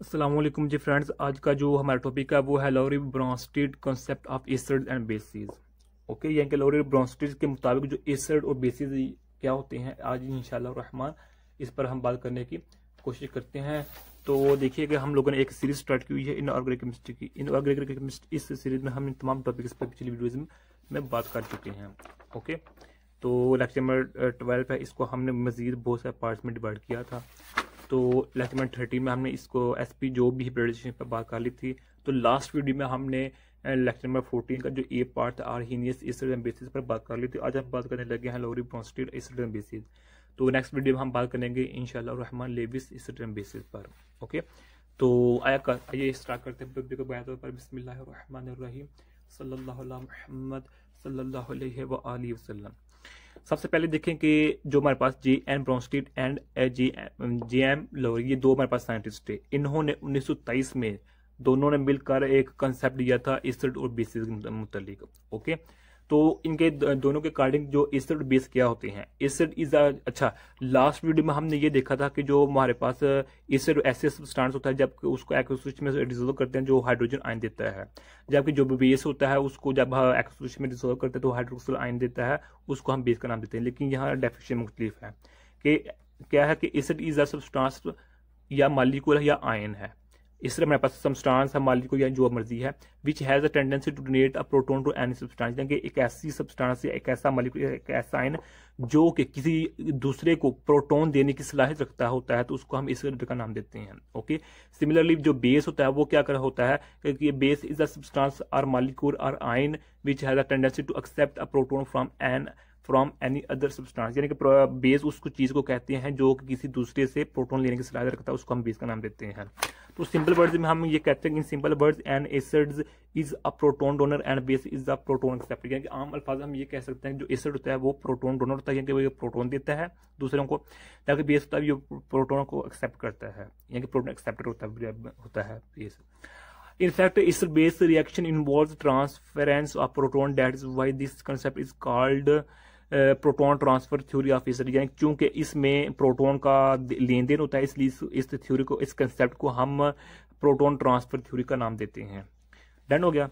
असलम जी friends आज का जो हमारा टॉपिक है वो है Lowry Bronsted concept of acid and bases okay यानी कि लॉरी ब्रॉन्स्टीड के मुताबिक जो एसिड और बेसिस क्या होते हैं आज इंशाल्लाह रहमान इस पर हम बात करने की कोशिश करते हैं तो देखिए कि हम लोगों ने एक सीरीज स्टार्ट की हुई है इन ऑर्गेनिक केमिस्ट्री की इन ऑर्गेनिक केमिस्ट्री इस सीरीज में हम इन तमाम टॉपिक्स पर पिछली वीडियोज में, में बात कर चुके हैं ओके तो लेक्चर नंबर ट्वेल्व है इसको हमने मजीद बहुत सारे पार्ट्स में डिवाइड किया था तो लेसन नंबर थर्टी में हमने इसको एस पी जो भी हिप्रोडाइजेशन पर बात कर ली थी तो लास्ट वीडियो में हमने लेक्चर नंबर फोर्टीन का जो ए पार्ट था आरहीनियस इसलियन बेसिस पर बात कर ली थी आज हम बात करने लगे हैं लोरी ब्रॉन्स्टेड इसलियन बेसिस तो नेक्स्ट वीडियो में हम बात करेंगे इन रहमान लेविस इसलियन बेसिस पर ओके तो आया कर आइए स्टार्ट करते हैं वीडियो को बयान तो पर बिसमिल्लर सल्ला महमद सल्ला वसलम सबसे पहले देखें कि जो हमारे पास G N Bronsted and G G M Lowry ये दो हमारे पास साइंटिस्ट थे इन्होंने 1923 में दोनों ने मिलकर एक कंसेप्ट दिया था इस और बीसी के मुतलिक ओके तो इनके दोनों के अकॉर्डिंग जो एसिड बेस क्या होते हैं एसिड इज अच्छा लास्ट वीडियो में हमने ये देखा था कि जो हमारे पास एसिड ऐसे सब्सटेंस होता है जब उसको एक्सोसिएशन में डिजोल्व करते हैं जो हाइड्रोजन आयन देता है जबकि जो बेस होता है उसको जब एक्सोसिएशन में डिजोल्व करते हैं तो हाइड्रोक्सल आयन देता है उसको हम बेस का नाम देते हैं लेकिन यहाँ डेफिनेशन मुख्तलिफ है कि क्या है कि एसिड इज अ सब्सटेंस या मालिकूल या आयन है इस तरह हमारे पास सब्सटेंस है मालिक को या जो मर्जी है which has a tendency to donate a proton to any substance यानी कि एक ऐसी सब्सटेंस या एक ऐसा मालिक एक ऐसा आयन जो कि किसी दूसरे को प्रोटोन देने की सलाहियत रखता होता है तो उसको हम इस का नाम देते हैं ओके सिमिलरली जो बेस होता है वो क्या कर होता है कि base is a substance or molecule or ion which has a tendency to accept a proton from an from any other substance यानी कि बेस उसको चीज़ को कहते हैं जो कि किसी दूसरे से प्रोटोन लेने की सलाहियत रखता है उसको हम बेस का नाम देते हैं तो सिंपल वर्ड्स में हम ये कहते हैं कि simple words and acids is a proton donor and base is a proton acceptor यानी कि आम अल्फाज हम ये कह सकते हैं जो एसिड होता है वो प्रोटोन डोनर होता है यानी कि वो प्रोटोन देता है दूसरों को ताकि बेस होता है ये प्रोटोन को एक्सेप्ट करता है यानी कि प्रोटोन एक्सेप्टर होता है होता है base In fact, its base reaction involves transference of proton. That is why this concept is called proton transfer theory of history यानी चूंकि इसमें प्रोटॉन का लेन देन होता है इसलिए इस थ्योरी को इस कंसेप्ट को हम प्रोटॉन ट्रांसफर थ्योरी का नाम देते हैं डन हो गया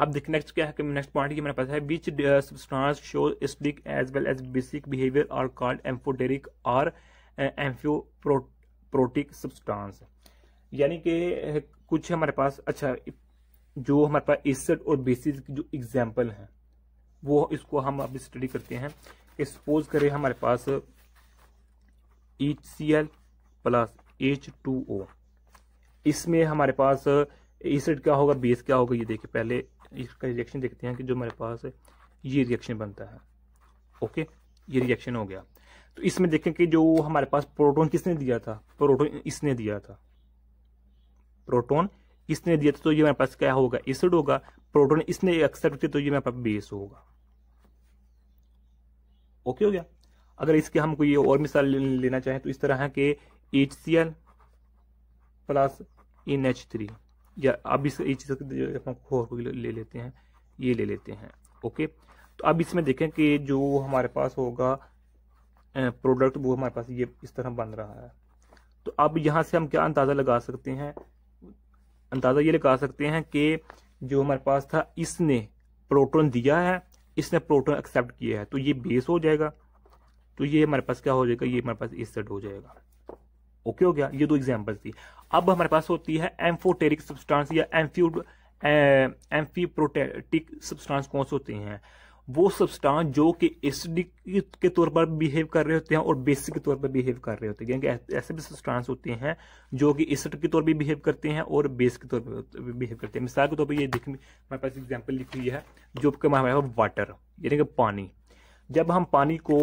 अब देख नेक्स्ट क्या है कि नेक्स्ट पॉइंट ये मैंने पता है बीच substance show stick as well as basic behaviour are called are और प्रोटिक सब्सटेंस यानी कि कुछ हमारे पास अच्छा जो हमारे पास एसिड और बेसिस की जो एग्जाम्पल हैं वो इसको हम अब स्टडी करते हैं कि सपोज करें हमारे पास H C L plus H two O इसमें हमारे पास एसिड क्या होगा बेस क्या होगा ये देखिए पहले इसका रिएक्शन देखते हैं कि जो हमारे पास ये रिएक्शन बनता है ओके ये रिएक्शन हो गया तो इसमें देखें कि जो हमारे पास प्रोटॉन किसने दिया था प्रोटॉन इसने दिया था प्रोटॉन इसने दिया था तो ये हमारे पास क्या होगा एसिड होगा प्रोटॉन इसने एक्सेप्ट किया तो ये हमारे पास बेस होगा ओके हो गया अगर इसके हम कोई और मिसाल लेना चाहें तो इस तरह है कि H C L plus N H three या अब इस एच ले लेते हैं ये ले लेते हैं ओके तो अब इसमें देखें कि जो हमारे पास होगा प्रोडक्ट वो हमारे पास ये इस तरह बन रहा है तो अब यहाँ से हम क्या अंदाज़ा लगा सकते हैं अंदाज़ा ये लगा सकते हैं कि जो हमारे पास था इसने प्रोटोन दिया है इसने प्रोटोन एक्सेप्ट किया है तो ये बेस हो जाएगा तो ये हमारे पास क्या हो जाएगा ये हमारे पास एसिड हो जाएगा ओके हो गया ये दो एग्जाम्पल थी अब हमारे पास होती है एम्फोटेरिक सब्सटेंस या एम्फ्यूड प्रोटेटिक सब्सटेंस कौन से होते हैं वो सब्सटांस जो कि एसिडिक के तौर पर बिहेव कर रहे होते हैं और बेसिक के तौर पर बिहेव कर रहे होते हैं क्योंकि ऐसे भी सब्सटांस होते हैं जो कि एसिड के तौर पर बिहेव करते हैं और बेस के तौर पर बिहेव करते हैं मिसाल के तौर पर ये देखने हमारे पास एग्जाम्पल लिखी हुई है जो कि हमारे पास वाटर यानी कि पानी जब हम पानी को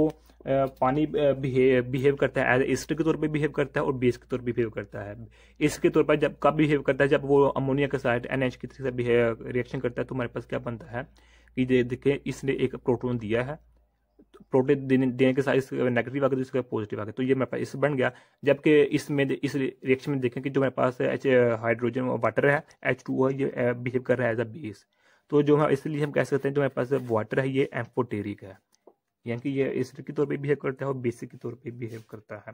पानी बिहेव करता है एज एसिड के तौर पर बिहेव करता है और बेस के तौर पर बिहेव करता है इसके तौर पर जब कब बिहेव करता है जब वो अमोनिया के साथ एन एच तरह से रिएक्शन करता है तो हमारे पास क्या बनता है कि देखें इसने एक प्रोटोन दिया है प्रोटोन देने, देने के साथ इस नेगेटिव आ गया तो पॉजिटिव आ गया तो ये मेरे पास इस बन गया जबकि इसमें इस रिएक्शन में देखें कि जो मेरे पास एच हाइड्रोजन वाटर है एच टू है ये बिहेव कर रहा है एज अ बेस तो जो हम इसलिए हम कह सकते हैं जो मेरे पास वाटर है ये एम्फोटेरिक है यानी कि ये इस के तौर पर बिहेव करता है और बेसिक के तौर पर बिहेव करता है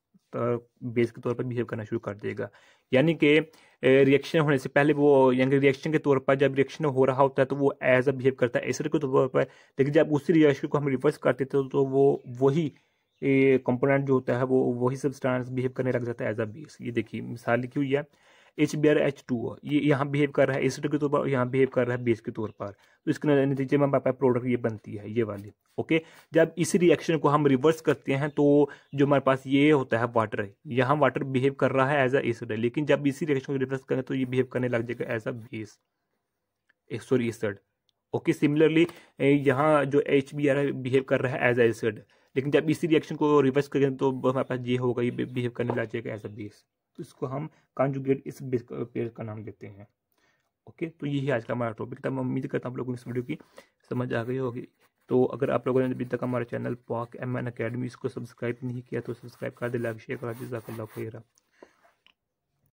बेस के तौर पर बिहेव करना शुरू कर देगा यानी कि रिएक्शन होने से पहले वो यानी रिएक्शन के तौर पर जब रिएक्शन हो रहा होता है तो वो एज अ बिहेव करता है एसर के तौर पर लेकिन जब उसी रिएक्शन को हम रिवर्स करते थे तो वो वही कंपोनेंट जो होता है वो वही सब्सटेंस बिहेव करने लग जाता है एज अ बेस ये देखिए मिसाल लिखी हुई है H B R H two O ये यहाँ बिहेव कर रहा है एसिड के तौर पर यहाँ बिहेव कर रहा है बेस के तौर पर तो इसके नतीजे में हमारे प्रोडक्ट ये बनती है ये वाली ओके जब इसी रिएक्शन को हम रिवर्स करते हैं तो जो हमारे पास ये होता है वाटर यहाँ वाटर बिहेव कर रहा है एज अ एसिड लेकिन जब इसी रिएक्शन को रिवर्स करें तो ये बिहेव करने लग जाएगा as a base sorry acid okay similarly यहाँ जो एच बी आर बिहेव कर रहा है एज एसिड लेकिन जब इसी रिएक्शन को रिवर्स करें तो हमारे पास ये होगा ये बिहेव करने लग जाएगा एज अ बेस तो इसको हम कॉन्जुगेट इस पेयर का नाम देते हैं ओके तो यही आज का हमारा टॉपिक था मैं उम्मीद करता हूँ आप लोगों को इस वीडियो की समझ आ गई होगी तो अगर आप लोगों ने अभी तक हमारे चैनल पॉक एम एन अकेडमी इसको सब्सक्राइब नहीं किया तो सब्सक्राइब कर दे लाइक शेयर करा जजाकल्ला खैरा